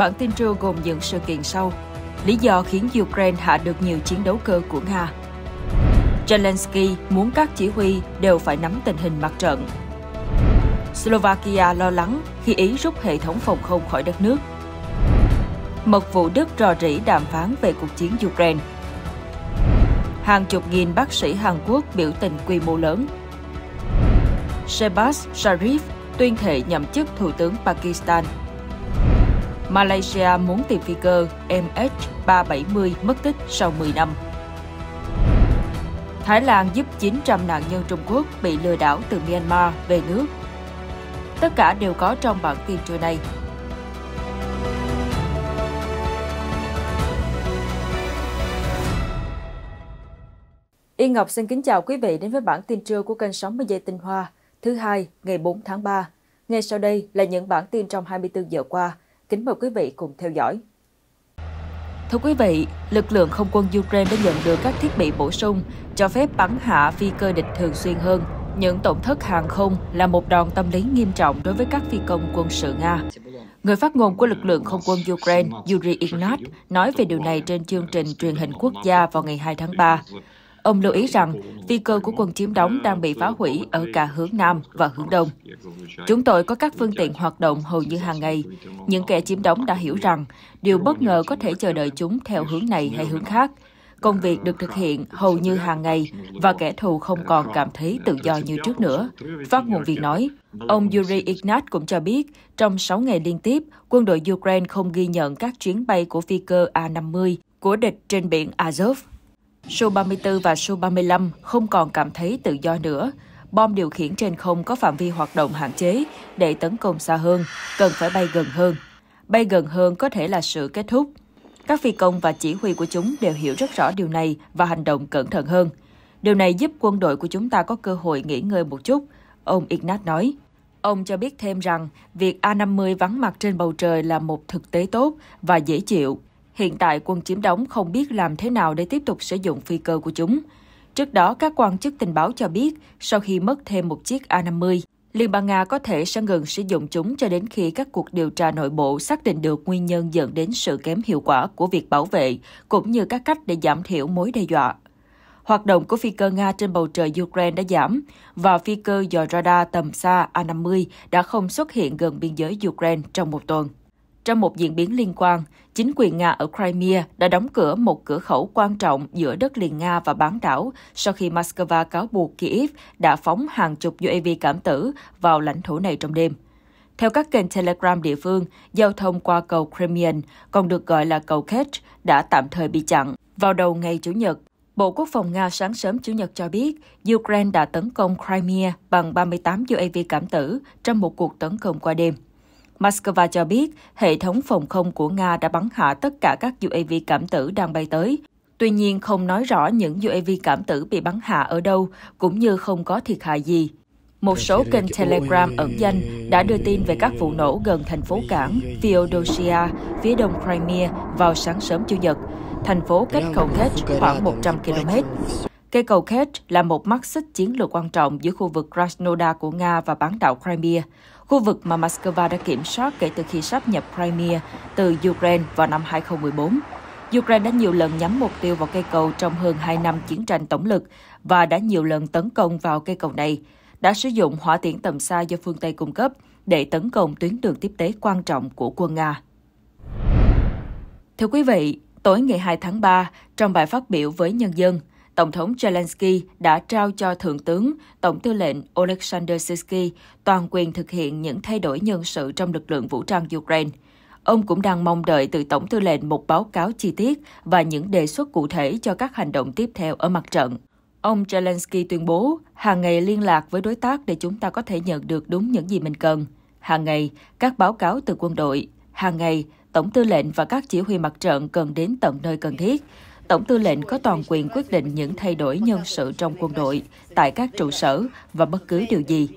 Bản tin trưa gồm những sự kiện sau. Lý do khiến Ukraine hạ được nhiều chiến đấu cơ của Nga. Zelensky muốn các chỉ huy đều phải nắm tình hình mặt trận. Slovakia lo lắng khi Ý rút hệ thống phòng không khỏi đất nước. Mật vụ Đức rò rỉ đàm phán về cuộc chiến Ukraine. Hàng chục nghìn bác sĩ Hàn Quốc biểu tình quy mô lớn. Shehbaz Sharif tuyên thệ nhậm chức Thủ tướng Pakistan Malaysia muốn tìm phi cơ MH370 mất tích sau 10 năm. Thái Lan giúp 900 nạn nhân Trung Quốc bị lừa đảo từ Myanmar về nước. Tất cả đều có trong bản tin trưa nay. Yên Ngọc xin kính chào quý vị đến với bản tin trưa của kênh Sống với tinh hoa, thứ hai, ngày 4 tháng 3. Ngay sau đây là những bản tin trong 24 giờ qua – Kính mời quý vị cùng theo dõi. Thưa quý vị, lực lượng không quân Ukraine đã nhận được các thiết bị bổ sung, cho phép bắn hạ phi cơ địch thường xuyên hơn. Những tổn thất hàng không là một đòn tâm lý nghiêm trọng đối với các phi công quân sự Nga. Người phát ngôn của lực lượng không quân Ukraine Yuri Ignat nói về điều này trên chương trình truyền hình quốc gia vào ngày 2 tháng 3. Ông lưu ý rằng phi cơ của quân chiếm đóng đang bị phá hủy ở cả hướng Nam và hướng Đông. Chúng tôi có các phương tiện hoạt động hầu như hàng ngày. Những kẻ chiếm đóng đã hiểu rằng điều bất ngờ có thể chờ đợi chúng theo hướng này hay hướng khác. Công việc được thực hiện hầu như hàng ngày và kẻ thù không còn cảm thấy tự do như trước nữa. Phát ngôn viên nói, ông Yuri Ignat cũng cho biết, trong 6 ngày liên tiếp, quân đội Ukraine không ghi nhận các chuyến bay của phi cơ A-50 của địch trên biển Azov. Su 34 và Su 35 không còn cảm thấy tự do nữa. Bom điều khiển trên không có phạm vi hoạt động hạn chế để tấn công xa hơn, cần phải bay gần hơn. Bay gần hơn có thể là sự kết thúc. Các phi công và chỉ huy của chúng đều hiểu rất rõ điều này và hành động cẩn thận hơn. Điều này giúp quân đội của chúng ta có cơ hội nghỉ ngơi một chút, ông Ignat nói. Ông cho biết thêm rằng việc A-50 vắng mặt trên bầu trời là một thực tế tốt và dễ chịu Hiện tại, quân chiếm đóng không biết làm thế nào để tiếp tục sử dụng phi cơ của chúng. Trước đó, các quan chức tình báo cho biết, sau khi mất thêm một chiếc A-50, Liên bang Nga có thể sẽ ngừng sử dụng chúng cho đến khi các cuộc điều tra nội bộ xác định được nguyên nhân dẫn đến sự kém hiệu quả của việc bảo vệ, cũng như các cách để giảm thiểu mối đe dọa. Hoạt động của phi cơ Nga trên bầu trời Ukraine đã giảm, và phi cơ dò radar tầm xa A-50 đã không xuất hiện gần biên giới Ukraine trong một tuần. Trong một diễn biến liên quan, chính quyền Nga ở Crimea đã đóng cửa một cửa khẩu quan trọng giữa đất liền Nga và bán đảo sau khi Moscow cáo buộc Kyiv đã phóng hàng chục UAV cảm tử vào lãnh thổ này trong đêm. Theo các kênh Telegram địa phương, giao thông qua cầu Crimean, còn được gọi là cầu Kerch, đã tạm thời bị chặn. Vào đầu ngày Chủ nhật, Bộ Quốc phòng Nga sáng sớm Chủ nhật cho biết, Ukraine đã tấn công Crimea bằng 38 UAV cảm tử trong một cuộc tấn công qua đêm. Moscow cho biết hệ thống phòng không của Nga đã bắn hạ tất cả các UAV cảm tử đang bay tới. Tuy nhiên, không nói rõ những UAV cảm tử bị bắn hạ ở đâu, cũng như không có thiệt hại gì. Một số kênh Telegram ẩn danh đã đưa tin về các vụ nổ gần thành phố cảng Feodosia, phía đông Crimea vào sáng sớm Chủ nhật. Thành phố cách cầu Kerch khoảng 100 km. Cây cầu Kerch là một mắt xích chiến lược quan trọng giữa khu vực Krasnodar của Nga và bán đảo Crimea khu vực mà Moscow đã kiểm soát kể từ khi sáp nhập Crimea từ Ukraine vào năm 2014. Ukraine đã nhiều lần nhắm mục tiêu vào cây cầu trong hơn 2 năm chiến tranh tổng lực và đã nhiều lần tấn công vào cây cầu này, đã sử dụng hỏa tiễn tầm xa do phương Tây cung cấp để tấn công tuyến đường tiếp tế quan trọng của quân Nga. Thưa quý vị, tối ngày 2 tháng 3, trong bài phát biểu với nhân dân, Tổng thống Zelensky đã trao cho Thượng tướng Tổng tư lệnh Oleksandr Sisky toàn quyền thực hiện những thay đổi nhân sự trong lực lượng vũ trang Ukraine. Ông cũng đang mong đợi từ Tổng tư lệnh một báo cáo chi tiết và những đề xuất cụ thể cho các hành động tiếp theo ở mặt trận. Ông Zelensky tuyên bố, hàng ngày liên lạc với đối tác để chúng ta có thể nhận được đúng những gì mình cần. Hàng ngày, các báo cáo từ quân đội. Hàng ngày, Tổng tư lệnh và các chỉ huy mặt trận cần đến tận nơi cần thiết. Tổng tư lệnh có toàn quyền quyết định những thay đổi nhân sự trong quân đội, tại các trụ sở và bất cứ điều gì.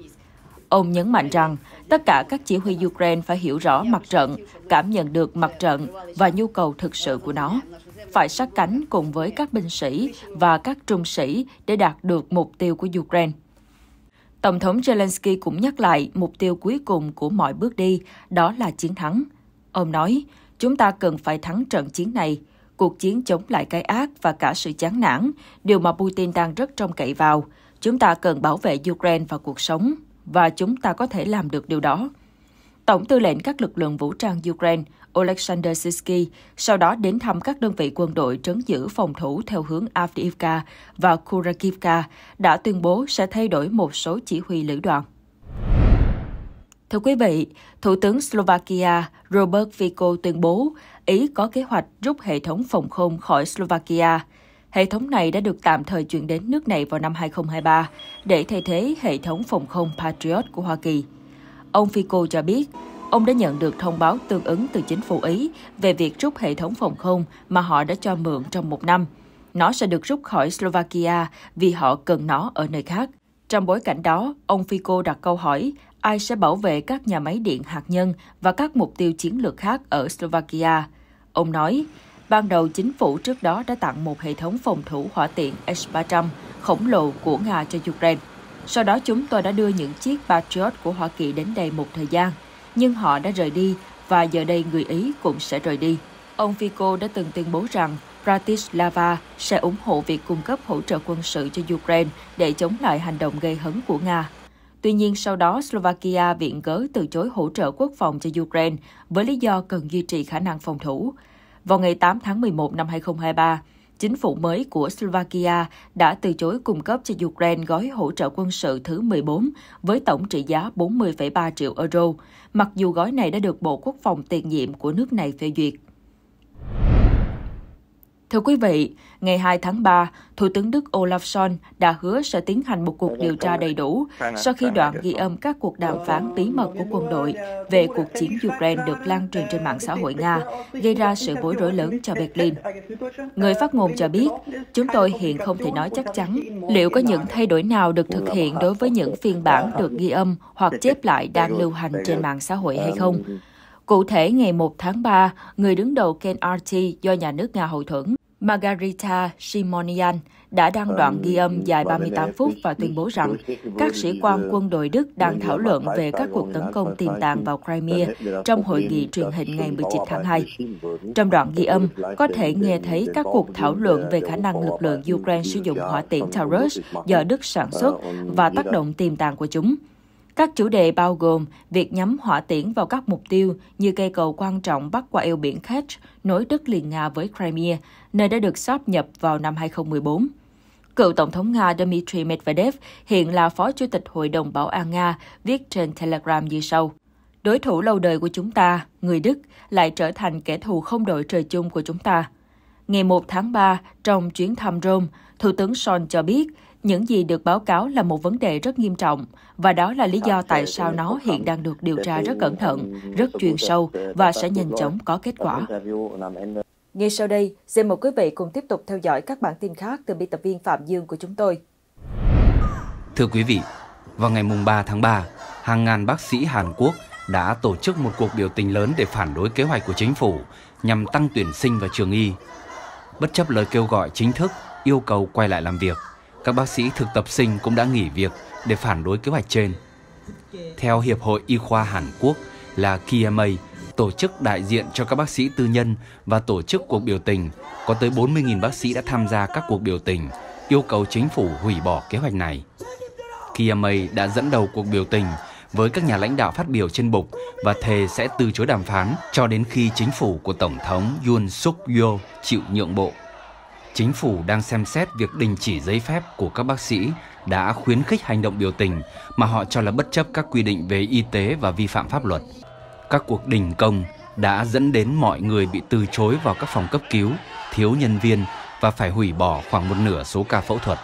Ông nhấn mạnh rằng tất cả các chỉ huy Ukraine phải hiểu rõ mặt trận, cảm nhận được mặt trận và nhu cầu thực sự của nó, phải sát cánh cùng với các binh sĩ và các trung sĩ để đạt được mục tiêu của Ukraine. Tổng thống Zelensky cũng nhắc lại mục tiêu cuối cùng của mọi bước đi, đó là chiến thắng. Ông nói, chúng ta cần phải thắng trận chiến này, cuộc chiến chống lại cái ác và cả sự chán nản, điều mà Putin đang rất trông cậy vào. Chúng ta cần bảo vệ Ukraine và cuộc sống, và chúng ta có thể làm được điều đó. Tổng tư lệnh các lực lượng vũ trang Ukraine Oleksandr Sisky sau đó đến thăm các đơn vị quân đội trấn giữ phòng thủ theo hướng Avdiivka và Kurakivka đã tuyên bố sẽ thay đổi một số chỉ huy lữ đoàn. Thưa quý vị, Thủ tướng Slovakia Robert Fico tuyên bố Ý có kế hoạch rút hệ thống phòng không khỏi Slovakia. Hệ thống này đã được tạm thời chuyển đến nước này vào năm 2023 để thay thế hệ thống phòng không Patriot của Hoa Kỳ. Ông Fico cho biết, ông đã nhận được thông báo tương ứng từ chính phủ Ý về việc rút hệ thống phòng không mà họ đã cho mượn trong một năm. Nó sẽ được rút khỏi Slovakia vì họ cần nó ở nơi khác. Trong bối cảnh đó, ông Fico đặt câu hỏi Ai sẽ bảo vệ các nhà máy điện hạt nhân và các mục tiêu chiến lược khác ở Slovakia. Ông nói, ban đầu chính phủ trước đó đã tặng một hệ thống phòng thủ hỏa tiện S-300 khổng lồ của Nga cho Ukraine. Sau đó chúng tôi đã đưa những chiếc Patriot của Hoa Kỳ đến đây một thời gian, nhưng họ đã rời đi và giờ đây người Ý cũng sẽ rời đi. Ông Fico đã từng tuyên bố rằng Bratislava sẽ ủng hộ việc cung cấp hỗ trợ quân sự cho Ukraine để chống lại hành động gây hấn của Nga. Tuy nhiên, sau đó Slovakia viện cớ từ chối hỗ trợ quốc phòng cho Ukraine với lý do cần duy trì khả năng phòng thủ. Vào ngày 8 tháng 11 năm 2023, chính phủ mới của Slovakia đã từ chối cung cấp cho Ukraine gói hỗ trợ quân sự thứ 14 với tổng trị giá 40,3 triệu euro, mặc dù gói này đã được Bộ Quốc phòng tiền nhiệm của nước này phê duyệt. Thưa quý vị, ngày 2 tháng 3, Thủ tướng Đức Olaf Scholz đã hứa sẽ tiến hành một cuộc điều tra đầy đủ sau khi đoạn ghi âm các cuộc đàm phán bí mật của quân đội về cuộc chiến Ukraine được lan truyền trên mạng xã hội Nga, gây ra sự bối rối lớn cho Berlin. Người phát ngôn cho biết, chúng tôi hiện không thể nói chắc chắn liệu có những thay đổi nào được thực hiện đối với những phiên bản được ghi âm hoặc chép lại đang lưu hành trên mạng xã hội hay không. Cụ thể, ngày 1 tháng 3, người đứng đầu kênh RT do nhà nước Nga hậu thuẫn Margarita Simonian đã đăng vâng, đoạn ghi âm dài 38 vâng, vâng. phút và tuyên bố rằng các sĩ quan ờ, quân đội Đức đang thảo luận về các cuộc tấn công tiềm tàng vào Crimea trong hội nghị truyền hình ngày 19 tháng 2. Trong đoạn ghi âm, có thể nghe thấy các cuộc thảo luận về khả năng lực lượng Ukraine sử dụng hỏa tiễn Taurus do Đức sản xuất ờ, và tác động tiềm tàng của chúng. Các chủ đề bao gồm việc nhắm hỏa tiễn vào các mục tiêu như cây cầu quan trọng bắc qua eo biển Kerch nối đất liền Nga với Crimea, nơi đã được sáp nhập vào năm 2014. Cựu Tổng thống Nga Dmitry Medvedev hiện là Phó Chủ tịch Hội đồng Bảo an Nga viết trên Telegram như sau. Đối thủ lâu đời của chúng ta, người Đức, lại trở thành kẻ thù không đội trời chung của chúng ta. Ngày 1 tháng 3, trong chuyến thăm Rome, Thủ tướng Son cho biết những gì được báo cáo là một vấn đề rất nghiêm trọng, và đó là lý do tại sao nó hiện đang được điều tra rất cẩn thận, rất chuyên sâu và sẽ nhanh chóng có kết quả. Ngay sau đây, xin mời quý vị cùng tiếp tục theo dõi các bản tin khác từ biên tập viên Phạm Dương của chúng tôi. Thưa quý vị, vào ngày 3 tháng 3, hàng ngàn bác sĩ Hàn Quốc đã tổ chức một cuộc biểu tình lớn để phản đối kế hoạch của chính phủ nhằm tăng tuyển sinh vào trường y. Bất chấp lời kêu gọi chính thức yêu cầu quay lại làm việc, các bác sĩ thực tập sinh cũng đã nghỉ việc để phản đối kế hoạch trên. Theo Hiệp hội Y khoa Hàn Quốc là KMA, tổ chức đại diện cho các bác sĩ tư nhân và tổ chức cuộc biểu tình, có tới 40.000 bác sĩ đã tham gia các cuộc biểu tình, yêu cầu chính phủ hủy bỏ kế hoạch này. KMA đã dẫn đầu cuộc biểu tình với các nhà lãnh đạo phát biểu trên bục và thề sẽ từ chối đàm phán cho đến khi chính phủ của Tổng thống Yoon Suk Yeol chịu nhượng bộ chính phủ đang xem xét việc đình chỉ giấy phép của các bác sĩ đã khuyến khích hành động biểu tình mà họ cho là bất chấp các quy định về y tế và vi phạm pháp luật. Các cuộc đình công đã dẫn đến mọi người bị từ chối vào các phòng cấp cứu, thiếu nhân viên và phải hủy bỏ khoảng một nửa số ca phẫu thuật.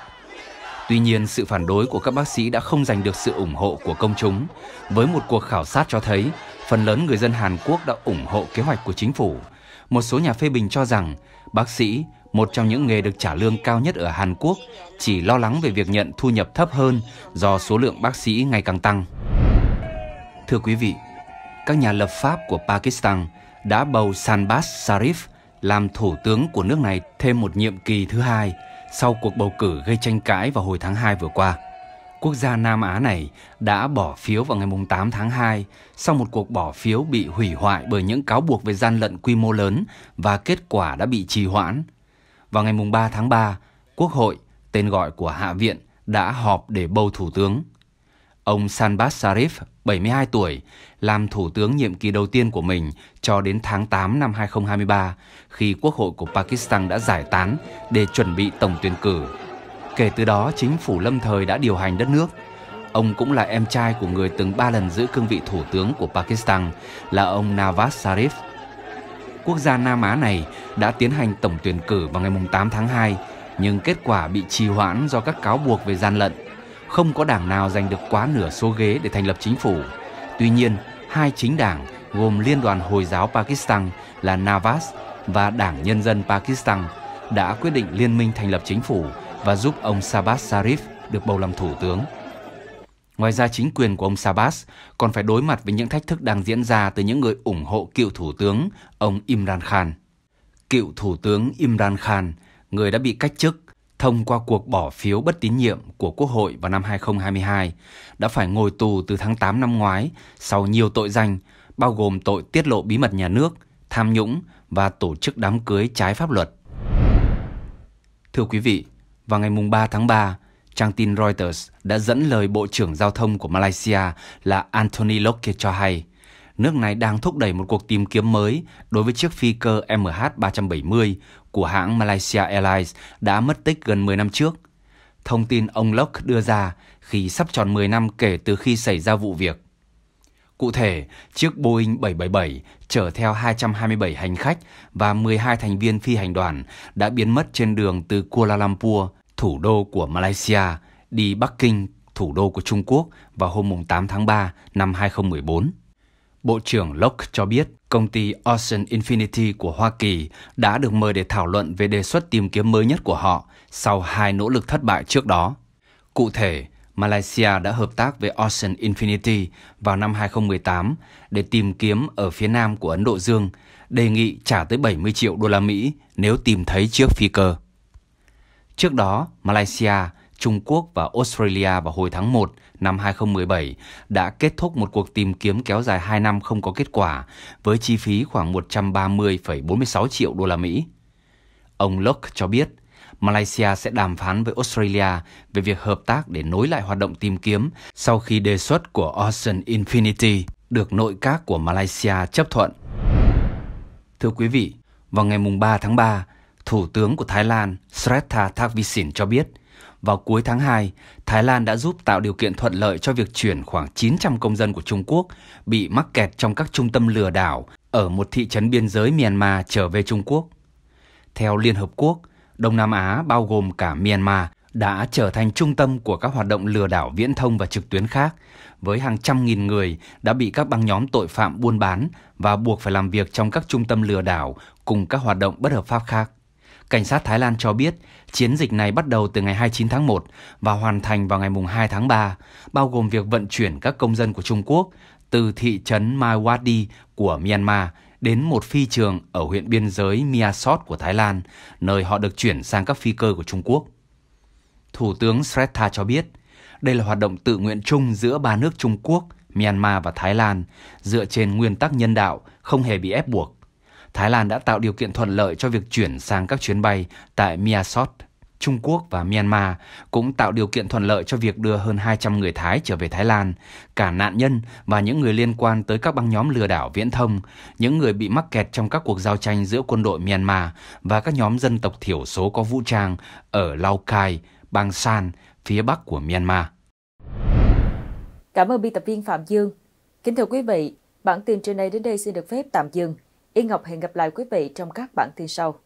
Tuy nhiên, sự phản đối của các bác sĩ đã không giành được sự ủng hộ của công chúng, với một cuộc khảo sát cho thấy phần lớn người dân Hàn Quốc đã ủng hộ kế hoạch của chính phủ. Một số nhà phê bình cho rằng bác sĩ một trong những nghề được trả lương cao nhất ở Hàn Quốc, chỉ lo lắng về việc nhận thu nhập thấp hơn do số lượng bác sĩ ngày càng tăng. Thưa quý vị, các nhà lập pháp của Pakistan đã bầu Sanbaz Sharif làm thủ tướng của nước này thêm một nhiệm kỳ thứ hai sau cuộc bầu cử gây tranh cãi vào hồi tháng 2 vừa qua. Quốc gia Nam Á này đã bỏ phiếu vào ngày 8 tháng 2 sau một cuộc bỏ phiếu bị hủy hoại bởi những cáo buộc về gian lận quy mô lớn và kết quả đã bị trì hoãn vào ngày 3 tháng 3, Quốc hội, tên gọi của Hạ viện, đã họp để bầu thủ tướng. Ông Sanbas Sarif, 72 tuổi, làm thủ tướng nhiệm kỳ đầu tiên của mình cho đến tháng 8 năm 2023 khi Quốc hội của Pakistan đã giải tán để chuẩn bị tổng tuyển cử. Kể từ đó, chính phủ lâm thời đã điều hành đất nước. Ông cũng là em trai của người từng ba lần giữ cương vị thủ tướng của Pakistan là ông Nawaz Sharif quốc gia Nam Á này đã tiến hành tổng tuyển cử vào ngày 8 tháng 2, nhưng kết quả bị trì hoãn do các cáo buộc về gian lận. Không có đảng nào giành được quá nửa số ghế để thành lập chính phủ. Tuy nhiên, hai chính đảng gồm Liên đoàn Hồi giáo Pakistan là Nawaz và Đảng Nhân dân Pakistan đã quyết định liên minh thành lập chính phủ và giúp ông Sabah Sharif được bầu làm thủ tướng. Ngoài ra chính quyền của ông Sabas còn phải đối mặt với những thách thức đang diễn ra từ những người ủng hộ cựu thủ tướng ông Imran Khan. Cựu thủ tướng Imran Khan, người đã bị cách chức thông qua cuộc bỏ phiếu bất tín nhiệm của Quốc hội vào năm 2022, đã phải ngồi tù từ tháng 8 năm ngoái sau nhiều tội danh, bao gồm tội tiết lộ bí mật nhà nước, tham nhũng và tổ chức đám cưới trái pháp luật. Thưa quý vị, vào ngày 3 tháng 3, Trang tin Reuters đã dẫn lời Bộ trưởng Giao thông của Malaysia là Anthony Locke cho hay, nước này đang thúc đẩy một cuộc tìm kiếm mới đối với chiếc phi cơ MH370 của hãng Malaysia Airlines đã mất tích gần 10 năm trước. Thông tin ông Locke đưa ra khi sắp tròn 10 năm kể từ khi xảy ra vụ việc. Cụ thể, chiếc Boeing 777 chở theo 227 hành khách và 12 thành viên phi hành đoàn đã biến mất trên đường từ Kuala Lumpur thủ đô của Malaysia đi Bắc Kinh, thủ đô của Trung Quốc vào hôm 8 tháng 3 năm 2014. Bộ trưởng Locke cho biết công ty Ocean Infinity của Hoa Kỳ đã được mời để thảo luận về đề xuất tìm kiếm mới nhất của họ sau hai nỗ lực thất bại trước đó. Cụ thể, Malaysia đã hợp tác với Ocean Infinity vào năm 2018 để tìm kiếm ở phía nam của Ấn Độ Dương, đề nghị trả tới 70 triệu đô la Mỹ nếu tìm thấy chiếc phi cơ. Trước đó, Malaysia, Trung Quốc và Australia vào hồi tháng 1 năm 2017 đã kết thúc một cuộc tìm kiếm kéo dài 2 năm không có kết quả với chi phí khoảng 130,46 triệu đô la Mỹ. Ông Locke cho biết, Malaysia sẽ đàm phán với Australia về việc hợp tác để nối lại hoạt động tìm kiếm sau khi đề xuất của Ocean Infinity được nội các của Malaysia chấp thuận. Thưa quý vị, vào ngày 3 tháng 3, Thủ tướng của Thái Lan Srettha Thavisin cho biết, vào cuối tháng 2, Thái Lan đã giúp tạo điều kiện thuận lợi cho việc chuyển khoảng 900 công dân của Trung Quốc bị mắc kẹt trong các trung tâm lừa đảo ở một thị trấn biên giới Myanmar trở về Trung Quốc. Theo Liên Hợp Quốc, Đông Nam Á bao gồm cả Myanmar đã trở thành trung tâm của các hoạt động lừa đảo viễn thông và trực tuyến khác, với hàng trăm nghìn người đã bị các băng nhóm tội phạm buôn bán và buộc phải làm việc trong các trung tâm lừa đảo cùng các hoạt động bất hợp pháp khác. Cảnh sát Thái Lan cho biết chiến dịch này bắt đầu từ ngày 29 tháng 1 và hoàn thành vào ngày 2 tháng 3, bao gồm việc vận chuyển các công dân của Trung Quốc từ thị trấn Maiwadi của Myanmar đến một phi trường ở huyện biên giới Miasot của Thái Lan, nơi họ được chuyển sang các phi cơ của Trung Quốc. Thủ tướng Srettha cho biết, đây là hoạt động tự nguyện chung giữa ba nước Trung Quốc, Myanmar và Thái Lan, dựa trên nguyên tắc nhân đạo, không hề bị ép buộc. Thái Lan đã tạo điều kiện thuận lợi cho việc chuyển sang các chuyến bay tại Myanmar, Trung Quốc và Myanmar cũng tạo điều kiện thuận lợi cho việc đưa hơn 200 người Thái trở về Thái Lan, cả nạn nhân và những người liên quan tới các băng nhóm lừa đảo viễn thông, những người bị mắc kẹt trong các cuộc giao tranh giữa quân đội Myanmar và các nhóm dân tộc thiểu số có vũ trang ở Lào Cai, Bang San, phía bắc của Myanmar. Cảm ơn biên tập viên Phạm Dương. Kính thưa quý vị, bản tin trên đây đến đây xin được phép tạm dừng. Yên Ngọc hẹn gặp lại quý vị trong các bản tin sau.